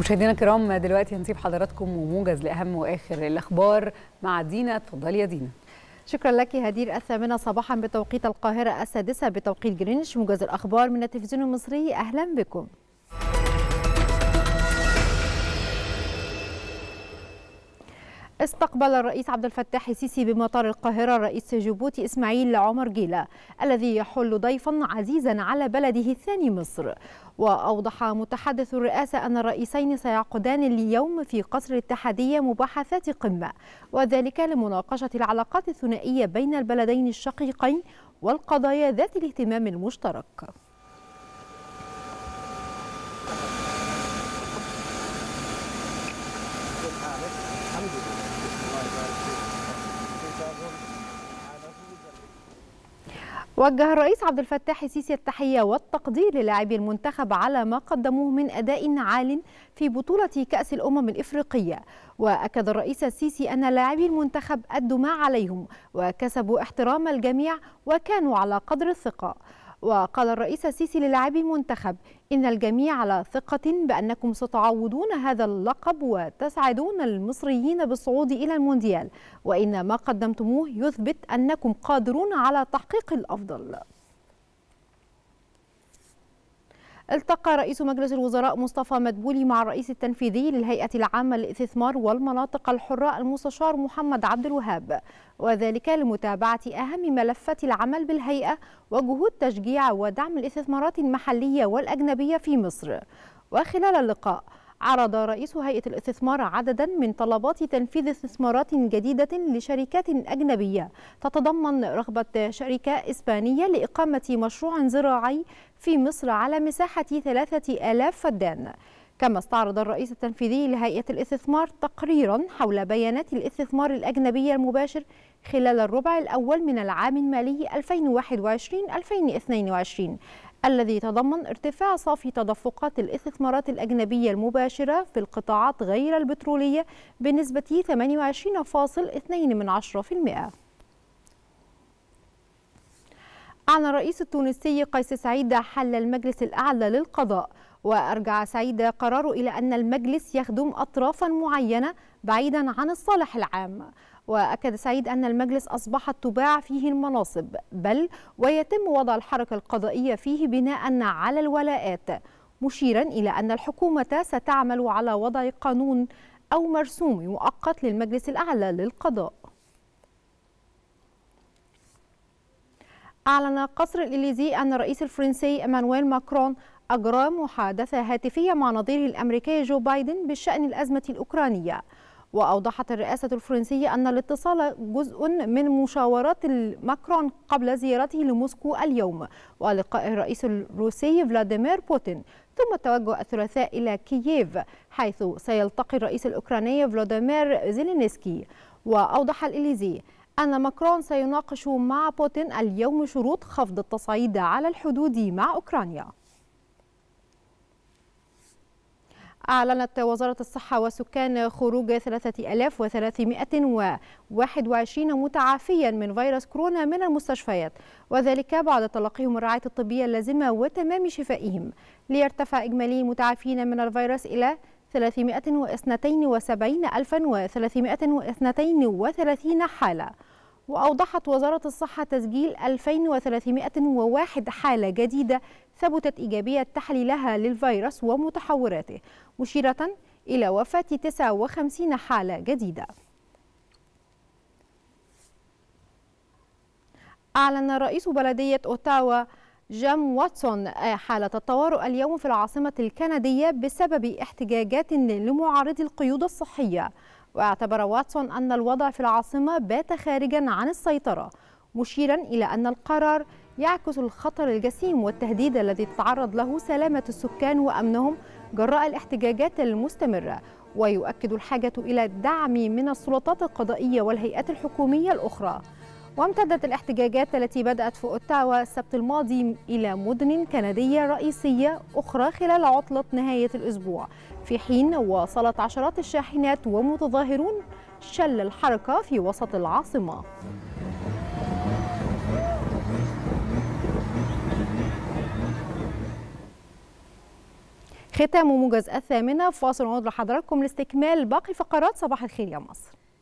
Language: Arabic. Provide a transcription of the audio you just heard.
مشاهدينا الكرام دلوقتي هنسيب حضراتكم وموجز لاهم واخر الاخبار مع دينا تفضلي يا دينا شكرا لك هدير الثامنة صباحا بتوقيت القاهرة السادسة بتوقيت جرينش موجز الأخبار من التلفزيون المصري أهلا بكم استقبل الرئيس عبد الفتاح السيسي بمطار القاهرة رئيس جيبوتي إسماعيل عمر جيلا الذي يحل ضيفا عزيزا على بلده الثاني مصر وأوضح متحدث الرئاسة أن الرئيسين سيعقدان اليوم في قصر الاتحادية مباحثات قمة وذلك لمناقشة العلاقات الثنائية بين البلدين الشقيقين والقضايا ذات الاهتمام المشترك وجه الرئيس عبد الفتاح السيسي التحية والتقدير للاعبي المنتخب على ما قدموه من أداء عال في بطولة كأس الأمم الإفريقية وأكد الرئيس السيسي أن لاعبي المنتخب أدوا ما عليهم وكسبوا احترام الجميع وكانوا على قدر الثقة وقال الرئيس السيسي للاعبي المنتخب إن الجميع على ثقة بأنكم ستعوضون هذا اللقب وتسعدون المصريين بالصعود إلى المونديال وإن ما قدمتموه يثبت أنكم قادرون على تحقيق الأفضل التقى رئيس مجلس الوزراء مصطفى مدبولي مع الرئيس التنفيذي للهيئة العامة للاستثمار والمناطق الحرة المستشار محمد عبد الوهاب وذلك لمتابعة أهم ملفات العمل بالهيئة وجهود تشجيع ودعم الاستثمارات المحلية والأجنبية في مصر وخلال اللقاء عرض رئيس هيئة الاستثمار عددا من طلبات تنفيذ استثمارات جديدة لشركات أجنبية تتضمن رغبة شركة إسبانية لإقامة مشروع زراعي في مصر على مساحة 3000 فدان كما استعرض الرئيس التنفيذي لهيئة الاستثمار تقريرا حول بيانات الاستثمار الأجنبي المباشر خلال الربع الأول من العام المالي 2021-2022 الذي تضمن ارتفاع صافي تدفقات الاستثمارات الأجنبية المباشرة في القطاعات غير البترولية بنسبة 28.2%. أعلن الرئيس التونسي قيس سعيد حل المجلس الأعلى للقضاء وأرجع سعيد قراره إلى أن المجلس يخدم أطرافا معينة بعيدا عن الصالح العام وأكد سعيد أن المجلس أصبحت تباع فيه المناصب بل ويتم وضع الحركة القضائية فيه بناء على الولاءات مشيرا إلى أن الحكومة ستعمل على وضع قانون أو مرسوم مؤقت للمجلس الأعلى للقضاء أعلن قصر الإليزي أن الرئيس الفرنسي إيمانويل ماكرون أجرى محادثة هاتفية مع نظيره الأمريكي جو بايدن بشأن الأزمة الأوكرانية وأوضحت الرئاسة الفرنسية أن الاتصال جزء من مشاورات ماكرون قبل زيارته لموسكو اليوم ولقاء الرئيس الروسي فلاديمير بوتين ثم التوجه الثلاثاء إلى كييف حيث سيلتقي الرئيس الأوكراني فلاديمير زيلينسكي وأوضح الإليزي أن ماكرون سيناقش مع بوتين اليوم شروط خفض التصعيد على الحدود مع أوكرانيا أعلنت وزارة الصحة والسكان خروج 3321 متعافيا من فيروس كورونا من المستشفيات وذلك بعد تلقيهم الرعاية الطبية اللازمة وتمام شفائهم ليرتفع إجمالي متعافين من الفيروس إلى 372332 حالة وأوضحت وزارة الصحة تسجيل 2301 حالة جديدة ثبتت إيجابية تحليلها للفيروس ومتحوراته مشيرة إلى وفاة 59 حالة جديدة أعلن رئيس بلدية أوتاوا جام واتسون آه، حالة الطوارئ اليوم في العاصمة الكندية بسبب احتجاجات لمعارضي القيود الصحية واعتبر واتسون أن الوضع في العاصمة بات خارجا عن السيطرة مشيرا إلى أن القرار يعكس الخطر الجسيم والتهديد الذي تتعرض له سلامة السكان وأمنهم جراء الاحتجاجات المستمرة ويؤكد الحاجة إلى الدعم من السلطات القضائية والهيئات الحكومية الأخرى وامتدت الاحتجاجات التي بدأت في أوتاوا السبت الماضي إلى مدن كندية رئيسية أخرى خلال عطلة نهاية الأسبوع في حين واصلت عشرات الشاحنات ومتظاهرون شل الحركة في وسط العاصمة ختام موجز الثامنة فاصل عود لحضراتكم لاستكمال باقي فقرات صباح الخير يا مصر